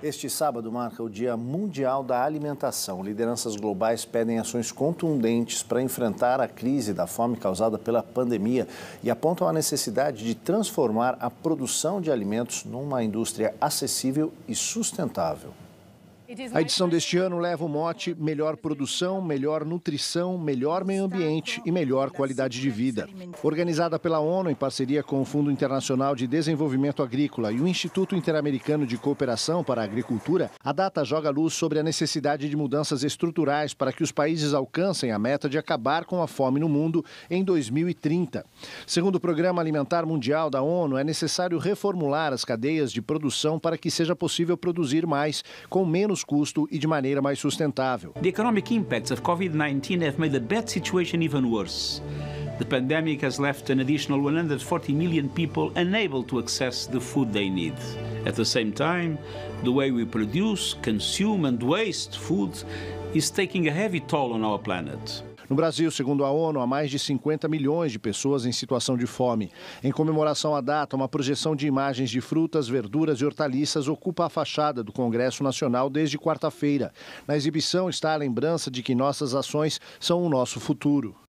Este sábado marca o Dia Mundial da Alimentação. Lideranças globais pedem ações contundentes para enfrentar a crise da fome causada pela pandemia e apontam a necessidade de transformar a produção de alimentos numa indústria acessível e sustentável. A edição deste ano leva o mote Melhor Produção, Melhor Nutrição, Melhor Meio Ambiente e Melhor Qualidade de Vida. Organizada pela ONU em parceria com o Fundo Internacional de Desenvolvimento Agrícola e o Instituto Interamericano de Cooperação para a Agricultura, a data joga luz sobre a necessidade de mudanças estruturais para que os países alcancem a meta de acabar com a fome no mundo em 2030. Segundo o Programa Alimentar Mundial da ONU, é necessário reformular as cadeias de produção para que seja possível produzir mais, com menos menos custo e de maneira mais sustentável. The economic impacts of COVID-19 have made a bad situation even worse. The pandemic has left an additional 140 million people unable to access the food they need. At the same time, the way we produce, consume and waste food is taking a heavy toll on our planet. No Brasil, segundo a ONU, há mais de 50 milhões de pessoas em situação de fome. Em comemoração à data, uma projeção de imagens de frutas, verduras e hortaliças ocupa a fachada do Congresso Nacional desde quarta-feira. Na exibição está a lembrança de que nossas ações são o nosso futuro.